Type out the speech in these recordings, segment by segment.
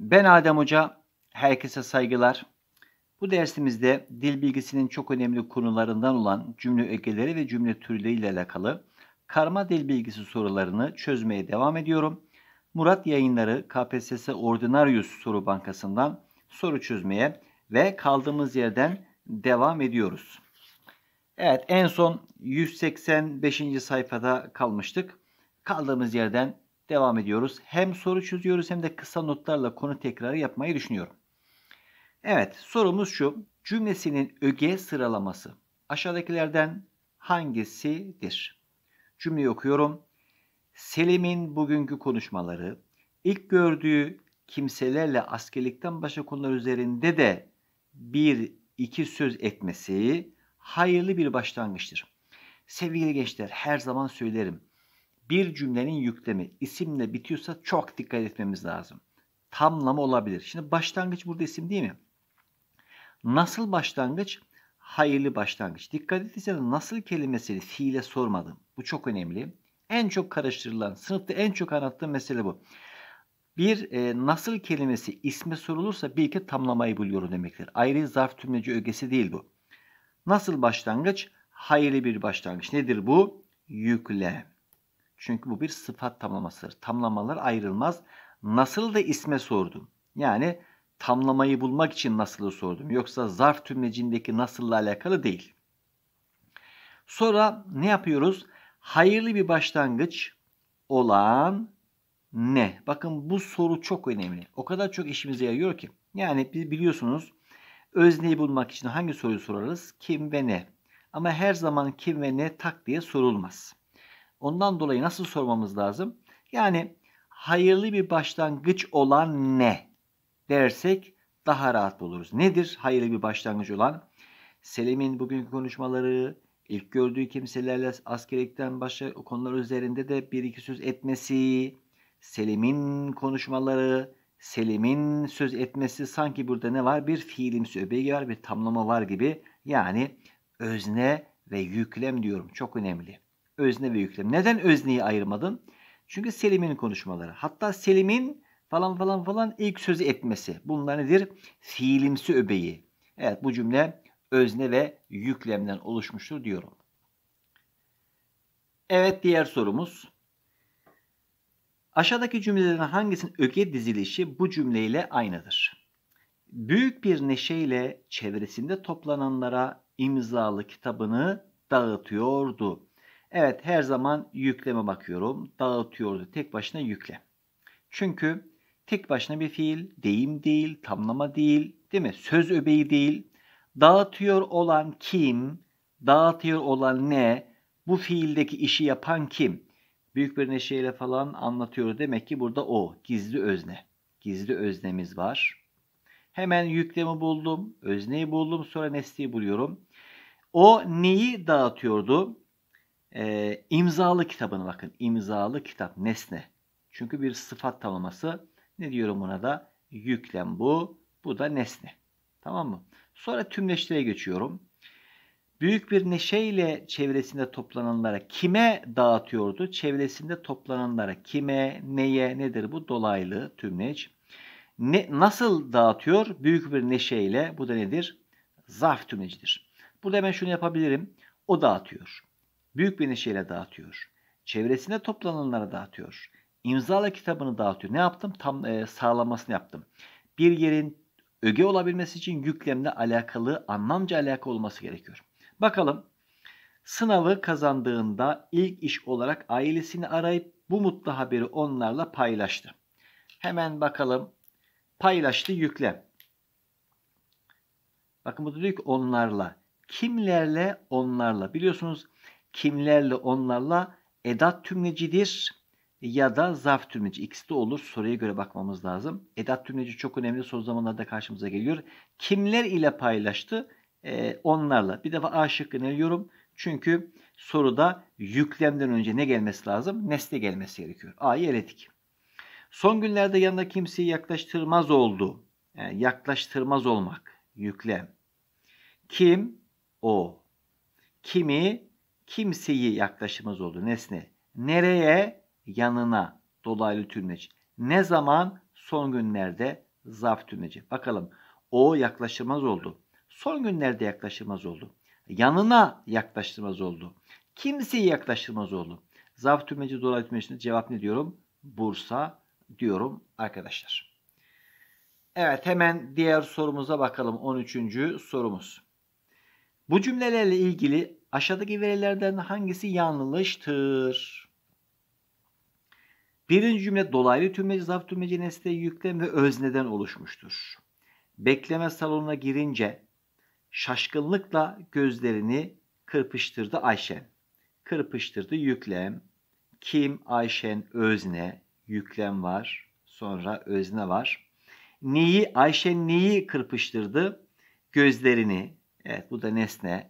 Ben Adem Hoca, herkese saygılar. Bu dersimizde dil bilgisinin çok önemli konularından olan cümle ögeleri ve cümle türleri ile alakalı karma dil bilgisi sorularını çözmeye devam ediyorum. Murat Yayınları KPSS Ordinarius Soru Bankası'ndan soru çözmeye ve kaldığımız yerden devam ediyoruz. Evet en son 185. sayfada kalmıştık. Kaldığımız yerden devam ediyoruz. Hem soru çözüyoruz hem de kısa notlarla konu tekrarı yapmayı düşünüyorum. Evet sorumuz şu. Cümlesinin öge sıralaması. Aşağıdakilerden hangisidir? Cümleyi okuyorum. Selim'in bugünkü konuşmaları, ilk gördüğü kimselerle askerlikten başka konular üzerinde de bir iki söz etmesi hayırlı bir başlangıçtır. Sevgili gençler her zaman söylerim bir cümlenin yüklemi isimle bitiyorsa çok dikkat etmemiz lazım. Tamlama olabilir. Şimdi başlangıç burada isim değil mi? Nasıl başlangıç? Hayırlı başlangıç. Dikkat etseniz nasıl kelimesini fiile sormadım. Bu çok önemli. En çok karıştırılan, sınıfta en çok anlattığım mesele bu. Bir e, nasıl kelimesi isme sorulursa bir ki tamlamayı buluyorum demektir. Ayrı zarf tümleci ögesi değil bu. Nasıl başlangıç? Hayırlı bir başlangıç. Nedir bu? Yüklem. Çünkü bu bir sıfat tamlamasıdır. Tamlamalar ayrılmaz. Nasıl da isme sordum. Yani tamlamayı bulmak için nasılı sordum. Yoksa zarf tümlecindeki nasılla alakalı değil. Sonra ne yapıyoruz? Hayırlı bir başlangıç olan ne? Bakın bu soru çok önemli. O kadar çok işimize yarıyor ki. Yani biliyorsunuz özneyi bulmak için hangi soruyu sorarız? Kim ve ne? Ama her zaman kim ve ne tak diye sorulmaz. Ondan dolayı nasıl sormamız lazım? Yani hayırlı bir başlangıç olan ne dersek daha rahat buluruz. Nedir hayırlı bir başlangıç olan? Selim'in bugünkü konuşmaları, ilk gördüğü kimselerle askerlikten başka konular üzerinde de bir iki söz etmesi, Selim'in konuşmaları, Selim'in söz etmesi sanki burada ne var? Bir fiilimsi öbeği var, bir tamlama var gibi. Yani özne ve yüklem diyorum. Çok önemli özne ve yüklem. Neden özneyi ayırmadın? Çünkü Selim'in konuşmaları. Hatta Selim'in falan falan falan ilk sözü etmesi. Bunlar nedir? Fiilimsi öbeği. Evet bu cümle özne ve yüklemden oluşmuştur diyorum. Evet diğer sorumuz. Aşağıdaki cümlelerin hangisinin öge dizilişi bu cümleyle aynıdır? Büyük bir neşeyle çevresinde toplananlara imzalı kitabını dağıtıyordu. Evet her zaman yükleme bakıyorum. Dağıtıyordu tek başına yükle. Çünkü tek başına bir fiil, deyim değil, tamlama değil, değil mi? Söz öbeği değil. Dağıtıyor olan kim? Dağıtıyor olan ne? Bu fiildeki işi yapan kim? Büyük bir neşeyle falan anlatıyor. Demek ki burada o. Gizli özne. Gizli öznemiz var. Hemen yüklemi buldum. Özneyi buldum. Sonra nesneyi buluyorum. O neyi dağıtıyordu? E, imzalı kitabını bakın. imzalı kitap nesne. Çünkü bir sıfat tanımlaması. Ne diyorum buna da? Yüklem bu. Bu da nesne. Tamam mı? Sonra tümleştireye geçiyorum. Büyük bir neşeyle çevresinde toplananlara kime dağıtıyordu? Çevresinde toplananlara kime, neye, nedir bu? Dolaylı tümleç. Ne, nasıl dağıtıyor? Büyük bir neşeyle. Bu da nedir? Zarf tümlecidir. Burada hemen şunu yapabilirim. O dağıtıyor. Büyük bir neşeyle dağıtıyor. Çevresine toplananlara dağıtıyor. İmzala kitabını dağıtıyor. Ne yaptım? Tam e, sağlamasını yaptım. Bir yerin öge olabilmesi için yüklemle alakalı, anlamca alakalı olması gerekiyor. Bakalım sınavı kazandığında ilk iş olarak ailesini arayıp bu mutlu haberi onlarla paylaştı. Hemen bakalım paylaştı yüklem. Bakın burada diyor ki onlarla. Kimlerle? Onlarla. Biliyorsunuz kimlerle onlarla edat tümlecidir ya da zarf tümleci. İkisi de olur. Soruya göre bakmamız lazım. Edat tümleci çok önemli. Son zamanlarda karşımıza geliyor. Kimler ile paylaştı? Ee, onlarla. Bir defa A şıkkını eliyorum. Çünkü soruda yüklemden önce ne gelmesi lazım? Nesne gelmesi gerekiyor. A'yı eledik. Son günlerde yanında kimseyi yaklaştırmaz oldu. Yani yaklaştırmaz olmak. Yüklem. Kim? O. Kimi? kimseyi yaklaşımız oldu nesne. Nereye? Yanına. Dolaylı tümleci. Ne zaman? Son günlerde zaf tümleci. Bakalım o yaklaşılmaz oldu. Son günlerde yaklaşılmaz oldu. Yanına yaklaşılmaz oldu. Kimseyi yaklaşılmaz oldu. zaf tümleci dolaylı tümlecinde cevap ne diyorum? Bursa diyorum arkadaşlar. Evet hemen diğer sorumuza bakalım. 13. sorumuz. Bu cümlelerle ilgili Aşağıdaki verilerden hangisi yanlıştır? Birinci cümle dolaylı tümleci, zarf tümleci nesne yüklem ve özneden oluşmuştur. Bekleme salonuna girince şaşkınlıkla gözlerini kırpıştırdı Ayşen. Kırpıştırdı yüklem. Kim Ayşen özne yüklem var. Sonra özne var. Neyi Ayşen neyi kırpıştırdı? Gözlerini. Evet bu da nesne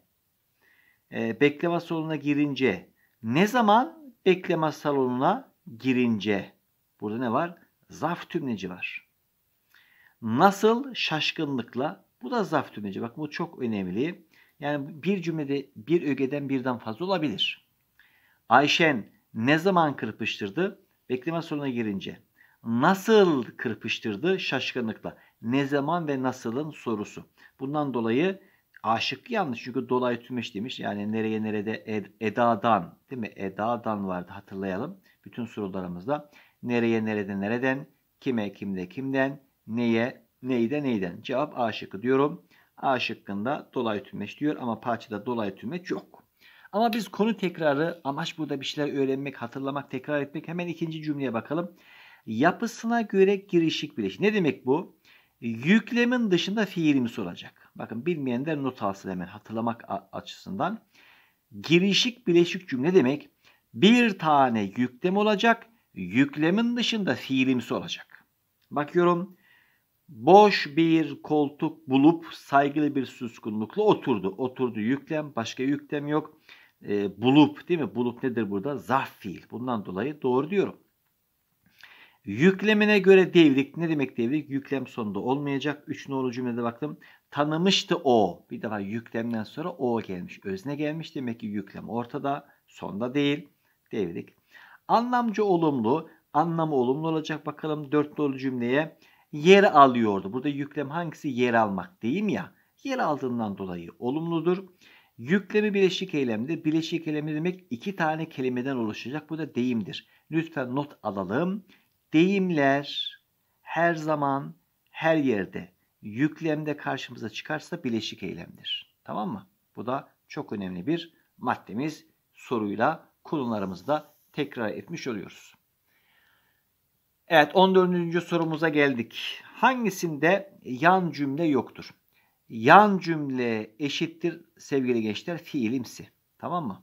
e, bekleme salonuna girince ne zaman bekleme salonuna girince burada ne var? zaf tümleci var. Nasıl şaşkınlıkla bu da zaf tümleci. Bak bu çok önemli. Yani bir cümlede bir ögeden birden fazla olabilir. Ayşen ne zaman kırpıştırdı? Bekleme salonuna girince. Nasıl kırpıştırdı? Şaşkınlıkla. Ne zaman ve nasılın sorusu. Bundan dolayı Aşık yanlış çünkü dolay tümeş demiş. Yani nereye nerede ed, edadan değil mi? Edadan vardı hatırlayalım. Bütün sorularımızda nereye nerede nereden, kime kimde kimden, neye neyde neyden. Cevap aşıkı diyorum. A şıkkında dolay tümeş diyor ama parçada dolay tümeç yok. Ama biz konu tekrarı, amaç burada bir şeyler öğrenmek, hatırlamak, tekrar etmek. Hemen ikinci cümleye bakalım. Yapısına göre girişik bileşik. Ne demek bu? Yüklemin dışında fiilimi soracak. Bakın bilmeyen de not alsın hemen hatırlamak açısından. Girişik bileşik cümle demek bir tane yüklem olacak. Yüklemin dışında fiilimsi olacak. Bakıyorum. Boş bir koltuk bulup saygılı bir suskunlukla oturdu. Oturdu yüklem başka yüklem yok. E, bulup değil mi? Bulup nedir burada? Zarf fiil. Bundan dolayı doğru diyorum. Yüklemine göre devrik. Ne demek devrik? Yüklem sonunda olmayacak. üç nolu cümlede baktım tanımıştı o. Bir defa yüklemden sonra o gelmiş. Özne gelmiş. Demek ki yüklem ortada. Sonda değil. Devirdik. Anlamcı olumlu. Anlamı olumlu olacak. Bakalım dört dolu cümleye yer alıyordu. Burada yüklem hangisi? Yer almak diyeyim ya. Yer aldığından dolayı olumludur. Yüklemi bileşik eylemdir. Bileşik eylemi demek iki tane kelimeden oluşacak. Bu da deyimdir. Lütfen not alalım. Deyimler her zaman her yerde yüklemde karşımıza çıkarsa bileşik eylemdir. Tamam mı? Bu da çok önemli bir maddemiz. Soruyla konularımızda tekrar etmiş oluyoruz. Evet 14. sorumuza geldik. Hangisinde yan cümle yoktur? Yan cümle eşittir sevgili gençler fiilimsi. Tamam mı?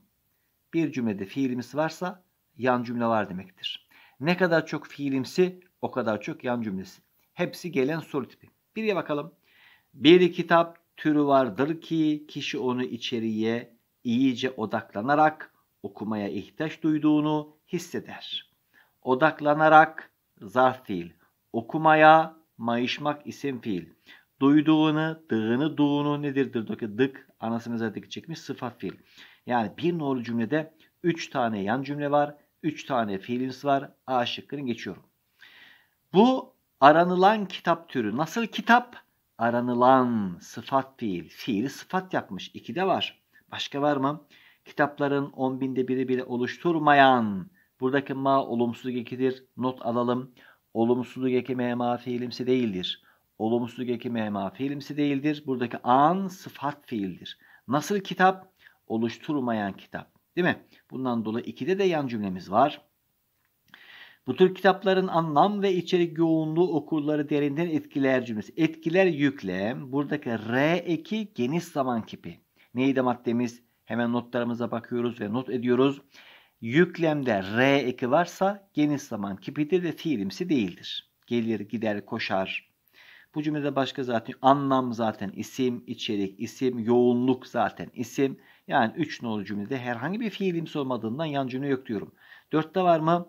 Bir cümlede fiilimsi varsa yan cümle var demektir. Ne kadar çok fiilimsi o kadar çok yan cümlesi. Hepsi gelen soru tipi. Biriye bakalım. Bir kitap türü vardır ki kişi onu içeriye iyice odaklanarak okumaya ihtiyaç duyduğunu hisseder. Odaklanarak zarf fiil, okumaya mayışmak isim fiil. Duyduğunu, dığını duğunu nedirdir? Dık, anasınıza zaten çekmiş sıfat fiil. Yani bir nolu cümlede 3 tane yan cümle var, 3 tane fiilimiz var. A şıkkını geçiyorum. Bu Aranılan kitap türü. Nasıl kitap? Aranılan sıfat fiil. Fiili sıfat yapmış. İki de var. Başka var mı? Kitapların on binde biri bile oluşturmayan. Buradaki ma olumsuz ekidir. Not alalım. olumsuz eki ma fiilimsi değildir. olumsuz eki ma fiilimsi değildir. Buradaki an sıfat fiildir. Nasıl kitap? Oluşturmayan kitap. Değil mi? Bundan dolayı ikide de yan cümlemiz var. Bu tür kitapların anlam ve içerik yoğunluğu okurları derinden etkiler cümlesi. Etkiler yüklem. Buradaki r eki geniş zaman kipi. Neydi maddemiz? Hemen notlarımıza bakıyoruz ve not ediyoruz. Yüklemde R eki varsa geniş zaman kipidir ve fiilimsi değildir. Gelir, gider, koşar. Bu cümlede başka zaten anlam zaten isim, içerik, isim, yoğunluk zaten isim. Yani 3 nolu cümlede herhangi bir fiilimsi olmadığından yan cümle yok diyorum. 4'te var mı?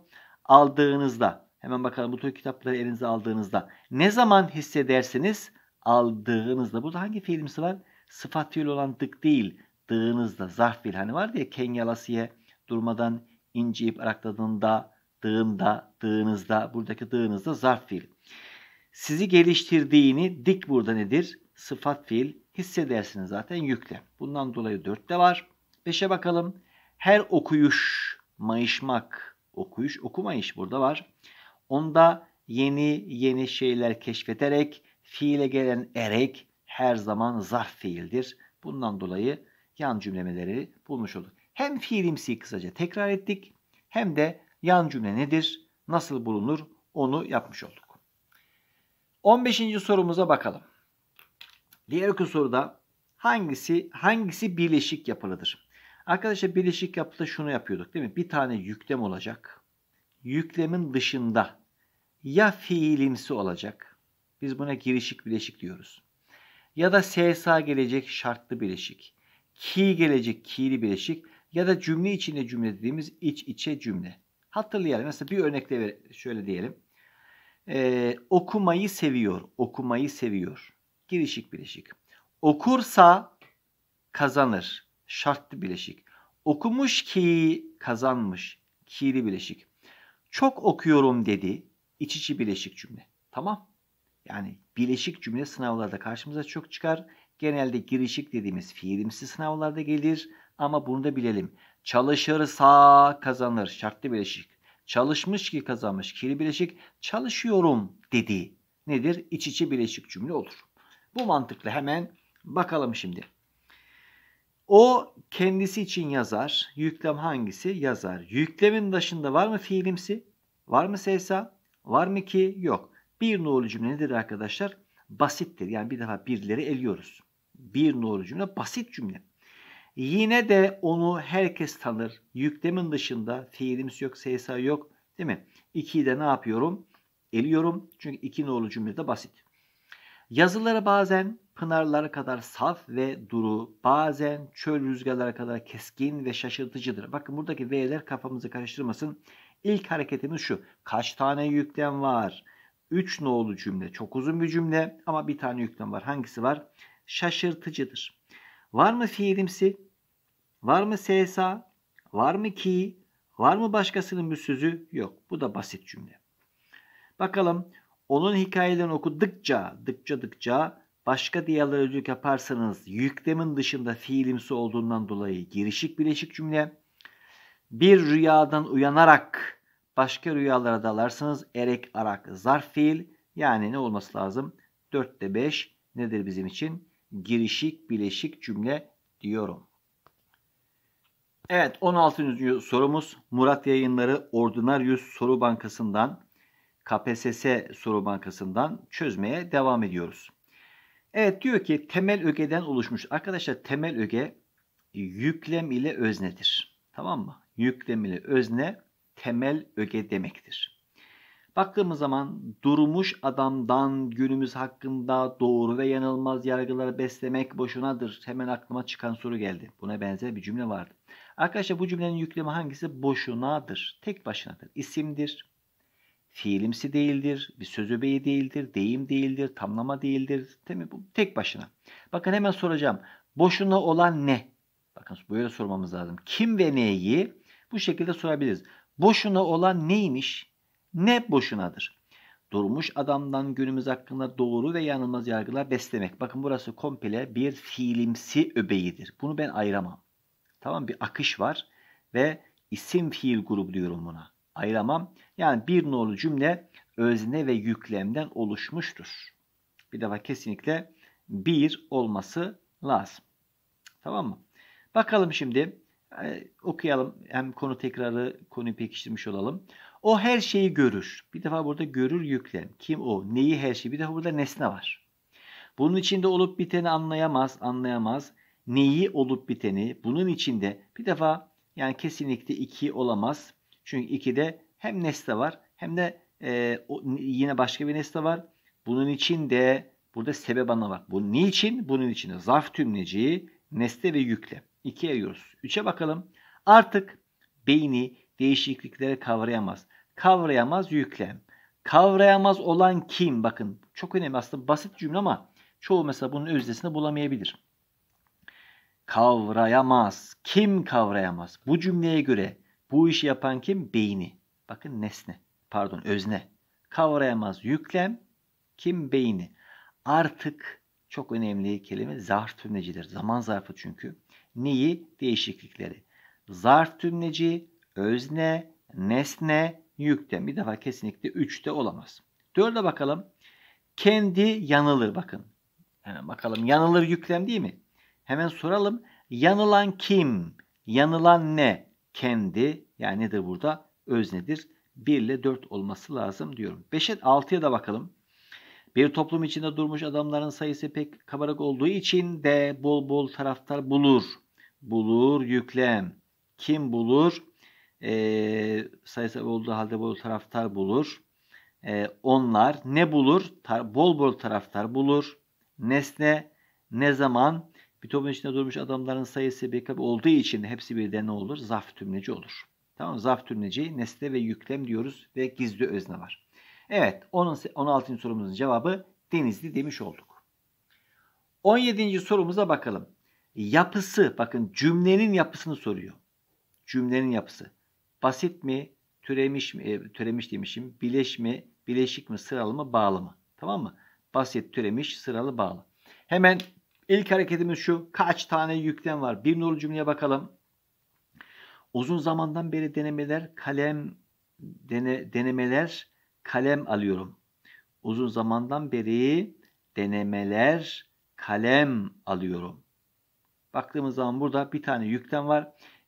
aldığınızda hemen bakalım bu tür kitapları elinize aldığınızda ne zaman hissederseniz Aldığınızda. Burada hangi fiilimiz var? Sıfat fiil olan dık değil. Dığınızda. Zarf fiil. Hani var diye kenyalasıya durmadan inceyip arakladığında dığında, dığınızda. Buradaki dığınızda zarf fiil. Sizi geliştirdiğini dik burada nedir? Sıfat fiil. Hissedersiniz zaten yükle. Bundan dolayı 4 de var. Beşe bakalım. Her okuyuş, mayışmak, okuyuş, okumayış burada var. Onda yeni yeni şeyler keşfeterek, fiile gelen erek her zaman zarf fiildir. Bundan dolayı yan cümlemeleri bulmuş olduk. Hem fiilimsi kısaca tekrar ettik hem de yan cümle nedir, nasıl bulunur onu yapmış olduk. 15. sorumuza bakalım. Diğer iki soruda hangisi hangisi birleşik yapılıdır? Arkadaşlar bileşik yapıda şunu yapıyorduk değil mi? Bir tane yüklem olacak. Yüklemin dışında ya fiilimsi olacak. Biz buna girişik bileşik diyoruz. Ya da SSA gelecek şartlı bileşik. Ki gelecek kiili bileşik. Ya da cümle içinde cümle dediğimiz iç içe cümle. Hatırlayalım. Mesela bir örnekle ver, şöyle diyelim. Ee, okumayı seviyor. Okumayı seviyor. Girişik bileşik. Okursa kazanır şartlı bileşik. Okumuş ki kazanmış. Kiri bileşik. Çok okuyorum dedi. iç içi bileşik cümle. Tamam. Yani bileşik cümle sınavlarda karşımıza çok çıkar. Genelde girişik dediğimiz fiilimsi sınavlarda gelir. Ama bunu da bilelim. Çalışırsa kazanır. Şartlı bileşik. Çalışmış ki kazanmış. Kiri bileşik. Çalışıyorum dedi. Nedir? İç içi bileşik cümle olur. Bu mantıkla hemen bakalım şimdi. O kendisi için yazar. Yüklem hangisi? Yazar. Yüklemin dışında var mı fiilimsi? Var mı sesa? Var mı ki? Yok. Bir nolu cümle nedir arkadaşlar? Basittir. Yani bir defa birileri eliyoruz. Bir nolu cümle basit cümle. Yine de onu herkes tanır. Yüklemin dışında fiilimsi yok, sesa yok. Değil mi? 2'yi de ne yapıyorum? Eliyorum. Çünkü iki nolu cümle de basit. Yazılara bazen pınarlara kadar saf ve duru, bazen çöl rüzgarlara kadar keskin ve şaşırtıcıdır. Bakın buradaki V'ler kafamızı karıştırmasın. İlk hareketimiz şu. Kaç tane yüklem var? 3 nolu cümle. Çok uzun bir cümle ama bir tane yüklem var. Hangisi var? Şaşırtıcıdır. Var mı fiilimsi? Var mı sesa? Var mı ki? Var mı başkasının bir sözü? Yok. Bu da basit cümle. Bakalım onun hikayelerini okudukça, dıkça dıkça Başka diyaloğu yaparsanız yüklemin dışında fiilimsi olduğundan dolayı girişik bileşik cümle. Bir rüyadan uyanarak başka rüyalara dalarsanız erek arak zarf fiil. Yani ne olması lazım? 4'te 5 nedir bizim için? Girişik bileşik cümle diyorum. Evet 16. sorumuz Murat Yayınları Ordinarius Soru Bankası'ndan KPSS Soru Bankası'ndan çözmeye devam ediyoruz. Evet diyor ki temel ögeden oluşmuş. Arkadaşlar temel öge yüklem ile öznedir. Tamam mı? Yüklem ile özne temel öge demektir. Baktığımız zaman durmuş adamdan günümüz hakkında doğru ve yanılmaz yargıları beslemek boşunadır. Hemen aklıma çıkan soru geldi. Buna benzer bir cümle vardı. Arkadaşlar bu cümlenin yüklemi hangisi? Boşunadır. Tek başınadır. İsimdir, fiilimsi değildir, bir söz öbeği değildir, deyim değildir, tamlama değildir. Değil mi? Bu tek başına. Bakın hemen soracağım. Boşuna olan ne? Bakın böyle sormamız lazım. Kim ve neyi bu şekilde sorabiliriz. Boşuna olan neymiş? Ne boşunadır? Durmuş adamdan günümüz hakkında doğru ve yanılmaz yargılar beslemek. Bakın burası komple bir fiilimsi öbeğidir. Bunu ben ayıramam. Tamam bir akış var ve isim fiil grubu diyorum buna ayıramam. Yani bir nolu cümle özne ve yüklemden oluşmuştur. Bir defa kesinlikle bir olması lazım. Tamam mı? Bakalım şimdi e, okuyalım. Hem konu tekrarı konuyu pekiştirmiş olalım. O her şeyi görür. Bir defa burada görür yüklem. Kim o? Neyi her şeyi? Bir defa burada nesne var. Bunun içinde olup biteni anlayamaz, anlayamaz. Neyi olup biteni? Bunun içinde bir defa yani kesinlikle iki olamaz. Çünkü 2'de hem nesne var hem de e, o, yine başka bir nesne var. Bunun için de burada sebep ana var. Bu niçin? Bunun için de zarf tümleciği nesne ve yükle. 2'ye ayırıyoruz. 3'e bakalım. Artık beyni değişikliklere kavrayamaz. Kavrayamaz yüklem. Kavrayamaz olan kim? Bakın çok önemli aslında basit cümle ama çoğu mesela bunun özdesini bulamayabilir. Kavrayamaz. Kim kavrayamaz? Bu cümleye göre bu işi yapan kim? Beyni. Bakın nesne. Pardon özne. Kavrayamaz yüklem. Kim? Beyni. Artık çok önemli kelime zarf tümlecidir. Zaman zarfı çünkü. Neyi? Değişiklikleri. Zarf tümleci, özne, nesne, yüklem. Bir defa kesinlikle üçte olamaz. 4'e bakalım. Kendi yanılır bakın. Hemen bakalım yanılır yüklem değil mi? Hemen soralım. Yanılan kim? Yanılan ne? kendi yani nedir burada? Öznedir. 1 ile 4 olması lazım diyorum. 5'e 6'ya da bakalım. Bir toplum içinde durmuş adamların sayısı pek kabarık olduğu için de bol bol taraftar bulur. Bulur yüklem. Kim bulur? Ee, sayısı olduğu halde bol taraftar bulur. Ee, onlar ne bulur? Tar bol bol taraftar bulur. Nesne ne zaman? Bir topun içinde durmuş adamların sayısı bir olduğu için hepsi birden ne olur? Zaf tümleci olur. Tamam Zaf tümleci nesne ve yüklem diyoruz ve gizli özne var. Evet 16. sorumuzun cevabı Denizli demiş olduk. 17. sorumuza bakalım. Yapısı bakın cümlenin yapısını soruyor. Cümlenin yapısı. Basit mi? Türemiş mi? E, türemiş demişim. Bileş mi? Bileşik mi? Sıralı mı? Bağlı mı? Tamam mı? Basit, türemiş, sıralı, bağlı. Hemen İlk hareketimiz şu. Kaç tane yüklem var? Bir nolu cümleye bakalım. Uzun zamandan beri denemeler kalem dene, denemeler kalem alıyorum. Uzun zamandan beri denemeler kalem alıyorum. Baktığımız zaman burada bir tane yüklem var.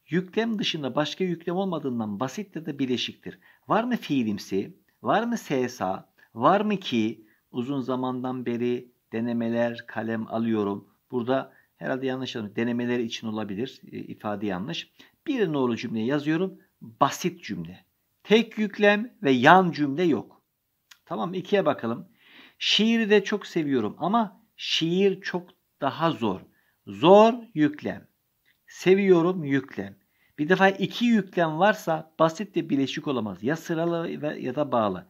Yüklem dışında başka yüklem olmadığından basit de, de bileşiktir. Var mı fiilimsi? Var mı sesa? Var mı ki uzun zamandan beri denemeler kalem alıyorum. Burada herhalde yanlış yazmış. Denemeleri için olabilir. E, ifade yanlış. Bir nolu cümle yazıyorum. Basit cümle. Tek yüklem ve yan cümle yok. Tamam ikiye bakalım. Şiiri de çok seviyorum ama şiir çok daha zor. Zor yüklem. Seviyorum yüklem. Bir defa iki yüklem varsa basit de bileşik olamaz. Ya sıralı ya da bağlı.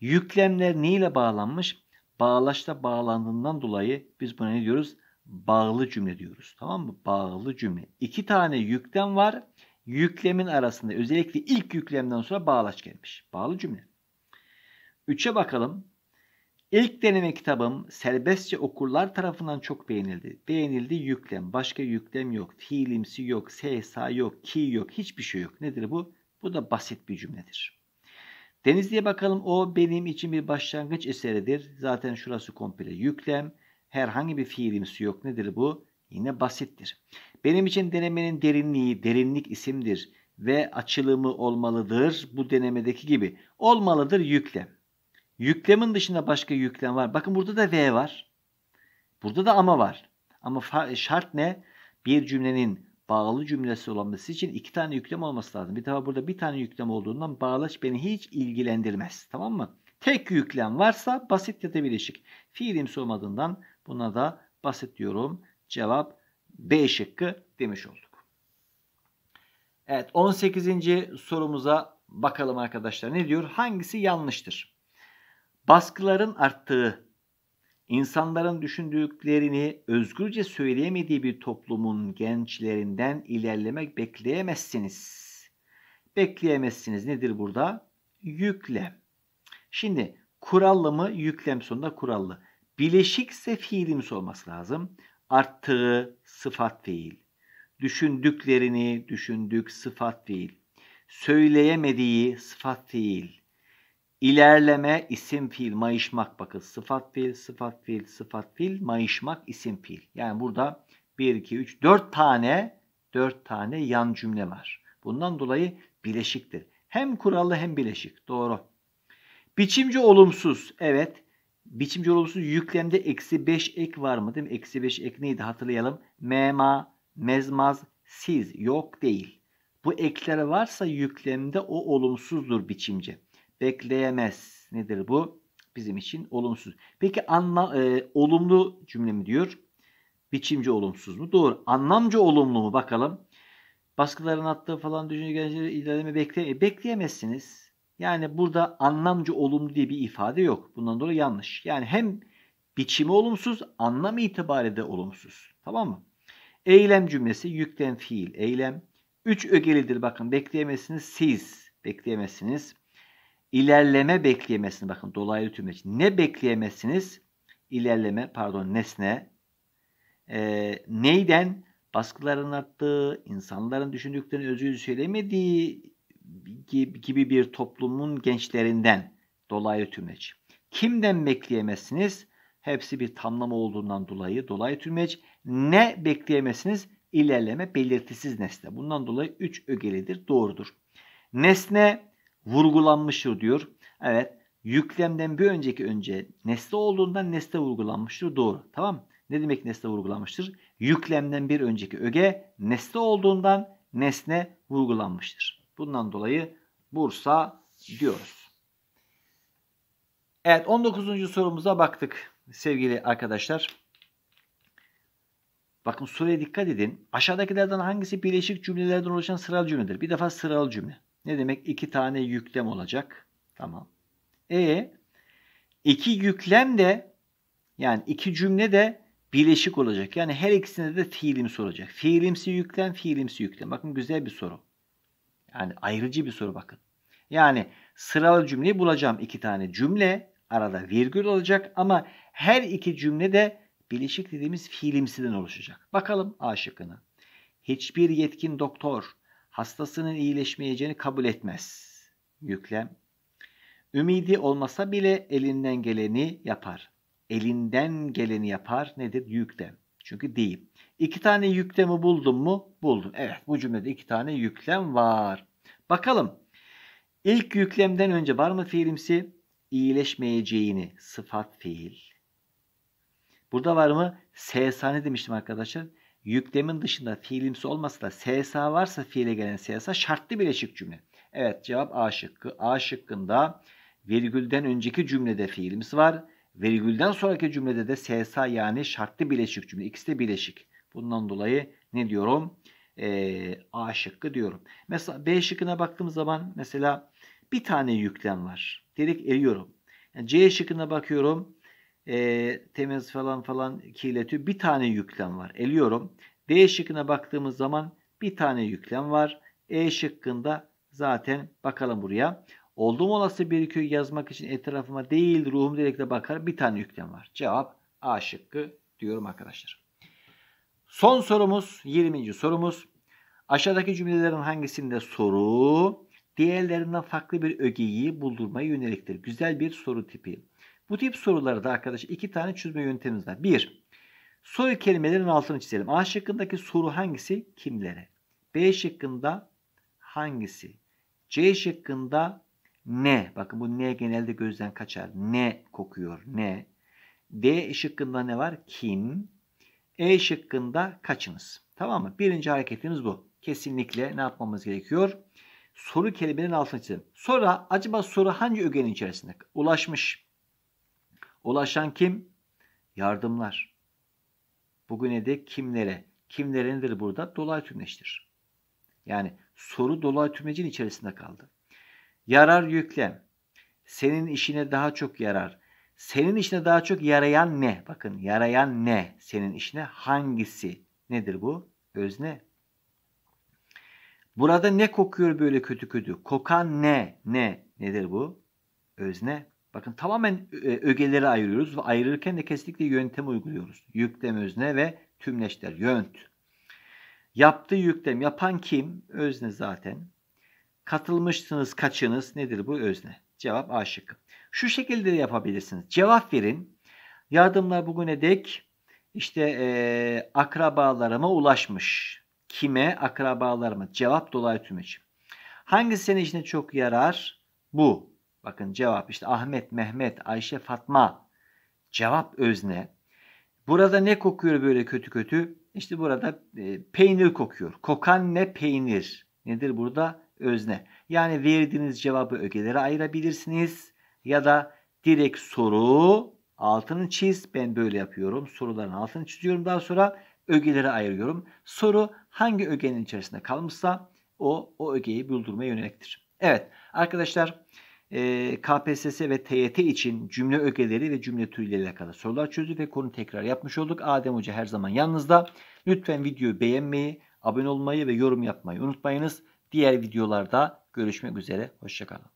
Yüklemler neyle bağlanmış? Bağlaçla bağlandığından dolayı biz buna ne diyoruz? Bağlı cümle diyoruz. Tamam mı? Bağlı cümle. İki tane yüklem var. Yüklemin arasında özellikle ilk yüklemden sonra bağlaç gelmiş. Bağlı cümle. Üçe bakalım. İlk deneme kitabım serbestçe okurlar tarafından çok beğenildi. Beğenildi yüklem. Başka yüklem yok. Fiilimsi yok. sesa yok. Ki yok. Hiçbir şey yok. Nedir bu? Bu da basit bir cümledir. Denizli'ye bakalım. O benim için bir başlangıç eseridir. Zaten şurası komple yüklem herhangi bir fiilimsi yok. Nedir bu? Yine basittir. Benim için denemenin derinliği derinlik isimdir ve açılımı olmalıdır bu denemedeki gibi. Olmalıdır yüklem. Yüklemin dışında başka yüklem var. Bakın burada da V var. Burada da ama var. Ama şart ne? Bir cümlenin bağlı cümlesi olması için iki tane yüklem olması lazım. Bir defa burada bir tane yüklem olduğundan bağlaç beni hiç ilgilendirmez. Tamam mı? Tek yüklem varsa basit ya da bileşik. Fiilimsi olmadığından Buna da basit diyorum. Cevap B şıkkı demiş olduk. Evet 18. sorumuza bakalım arkadaşlar. Ne diyor? Hangisi yanlıştır? Baskıların arttığı, insanların düşündüklerini özgürce söyleyemediği bir toplumun gençlerinden ilerlemek bekleyemezsiniz. Bekleyemezsiniz nedir burada? Yüklem. Şimdi kurallı mı? Yüklem sonunda kurallı. Bileşikse fiilimiz olması lazım. Arttığı sıfat fiil. Düşündüklerini düşündük sıfat fiil. Söyleyemediği sıfat fiil. İlerleme isim fiil, mayışmak bakın. Sıfat fiil, sıfat fiil, sıfat fiil, mayışmak isim fiil. Yani burada 1, 2, 3, 4 tane 4 tane yan cümle var. Bundan dolayı bileşiktir. Hem kurallı hem bileşik. Doğru. Biçimci olumsuz. Evet. Biçim yorumlusu yüklemde eksi 5 ek var mı değil mi? Eksi 5 ek neydi hatırlayalım. Mema, mezmaz, siz yok değil. Bu ekler varsa yüklemde o olumsuzdur biçimce. Bekleyemez. Nedir bu? Bizim için olumsuz. Peki anla, e, olumlu cümle mi diyor? biçimci olumsuz mu? Doğru. anlamcı olumlu mu? Bakalım. Baskıların attığı falan düşünce ilerleme bekleye bekleyemezsiniz. Yani burada anlamcı olumlu diye bir ifade yok. Bundan dolayı yanlış. Yani hem biçimi olumsuz, anlam itibariyle de olumsuz. Tamam mı? Eylem cümlesi yüklen fiil. Eylem 3 ögelidir. Bakın bekleyemezsiniz siz. Bekleyemezsiniz. İlerleme bekleyemezsiniz. Bakın dolaylı tümleç. Ne bekleyemezsiniz? İlerleme pardon nesne. Ee, neyden? Baskıların arttığı, insanların düşündüklerini özgür söylemediği gibi bir toplumun gençlerinden dolayı tümleç. Kimden bekleyemezsiniz? Hepsi bir tamlama olduğundan dolayı dolayı tümleç. Ne bekleyemezsiniz? İlerleme belirtisiz nesne. Bundan dolayı 3 ögelidir. Doğrudur. Nesne vurgulanmıştır diyor. Evet. Yüklemden bir önceki önce nesne olduğundan nesne vurgulanmıştır. Doğru. Tamam Ne demek nesne vurgulanmıştır? Yüklemden bir önceki öge nesne olduğundan nesne vurgulanmıştır. Bundan dolayı Bursa diyoruz. Evet 19. sorumuza baktık sevgili arkadaşlar. Bakın soruya dikkat edin. Aşağıdakilerden hangisi birleşik cümlelerden oluşan sıralı cümledir? Bir defa sıralı cümle. Ne demek? İki tane yüklem olacak. Tamam. E iki yüklem de yani iki cümle de birleşik olacak. Yani her ikisinde de fiilim soracak. Fiilimsi yüklem, fiilimsi yüklem. Bakın güzel bir soru. Yani ayrıcı bir soru bakın. Yani sıralı cümleyi bulacağım. iki tane cümle arada virgül olacak ama her iki cümle de bileşik dediğimiz fiilimsiden oluşacak. Bakalım A şıkkına. Hiçbir yetkin doktor hastasının iyileşmeyeceğini kabul etmez. Yüklem. Ümidi olmasa bile elinden geleni yapar. Elinden geleni yapar nedir? Yüklem. Çünkü deyip. İki tane yüklemi buldum mu? Buldum. Evet bu cümlede iki tane yüklem var. Bakalım. İlk yüklemden önce var mı fiilimsi? İyileşmeyeceğini sıfat fiil. Burada var mı? Sesane demiştim arkadaşlar. Yüklemin dışında fiilimsi olmasa da SSA varsa fiile gelen SSA şartlı bileşik cümle. Evet cevap A şıkkı. A şıkkında virgülden önceki cümlede fiilimsi var. Virgülden sonraki cümlede de SSA yani şartlı bileşik cümle. İkisi de bileşik. Bundan dolayı ne diyorum? E, A şıkkı diyorum. Mesela B şıkkına baktığım zaman mesela bir tane yüklem var. Direkt eliyorum. Yani C şıkkına bakıyorum. E, temiz falan falan kirletiyor. Bir tane yüklem var. Eliyorum. D şıkkına baktığımız zaman bir tane yüklem var. E şıkkında zaten bakalım buraya. Oldum olası bir köy yazmak için etrafıma değil ruhum direkte bakar bir tane yüklem var. Cevap A şıkkı diyorum arkadaşlar. Son sorumuz 20. sorumuz. Aşağıdaki cümlelerin hangisinde soru diğerlerinden farklı bir ögeyi buldurmaya yöneliktir? Güzel bir soru tipi. Bu tip sorularda arkadaş, iki tane çözme yöntemimiz var. Bir, soru kelimelerin altını çizelim. A şıkkındaki soru hangisi? Kimlere? B şıkkında hangisi? C şıkkında ne? Bakın bu ne genelde gözden kaçar. Ne kokuyor? Ne? D şıkkında ne var? Kim? E şıkkında kaçınız? Tamam mı? Birinci hareketimiz bu. Kesinlikle ne yapmamız gerekiyor? Soru kelimenin altını çizelim. Sonra acaba soru hangi ögenin içerisinde? Ulaşmış. Ulaşan kim? Yardımlar. Bugüne de kimlere? Kimlere nedir burada? Dolay tümleştir. Yani soru dolay tümlecin içerisinde kaldı. Yarar yüklem. Senin işine daha çok yarar. Senin işine daha çok yarayan ne? Bakın yarayan ne? Senin işine hangisi? Nedir bu? Özne. Burada ne kokuyor böyle kötü kötü? Kokan ne? Ne? Nedir bu? Özne. Bakın tamamen e, ögeleri ayırıyoruz ve ayırırken de kesinlikle yöntem uyguluyoruz. Yüklem özne ve tümleşler. Yönt. Yaptığı yüklem yapan kim? Özne zaten. Katılmışsınız kaçınız? Nedir bu özne? Cevap A şıkkı. Şu şekilde de yapabilirsiniz. Cevap verin. Yardımlar bugüne dek işte e, akrabalarıma ulaşmış. Kime? Akrabalarıma. Cevap dolay tümeç. Hangi senin işine çok yarar? Bu. Bakın cevap işte Ahmet, Mehmet, Ayşe, Fatma. Cevap özne. Burada ne kokuyor böyle kötü kötü? İşte burada e, peynir kokuyor. Kokan ne? Peynir. Nedir burada? Özne. Yani verdiğiniz cevabı ögelere ayırabilirsiniz ya da direkt soru altını çiz. Ben böyle yapıyorum. Soruların altını çiziyorum. Daha sonra ögeleri ayırıyorum. Soru hangi ögenin içerisinde kalmışsa o, o ögeyi buldurmaya yöneliktir. Evet arkadaşlar e, KPSS ve TYT için cümle ögeleri ve cümle türleriyle alakalı sorular çözdük ve konu tekrar yapmış olduk. Adem Hoca her zaman yanınızda. Lütfen videoyu beğenmeyi, abone olmayı ve yorum yapmayı unutmayınız. Diğer videolarda görüşmek üzere. Hoşçakalın.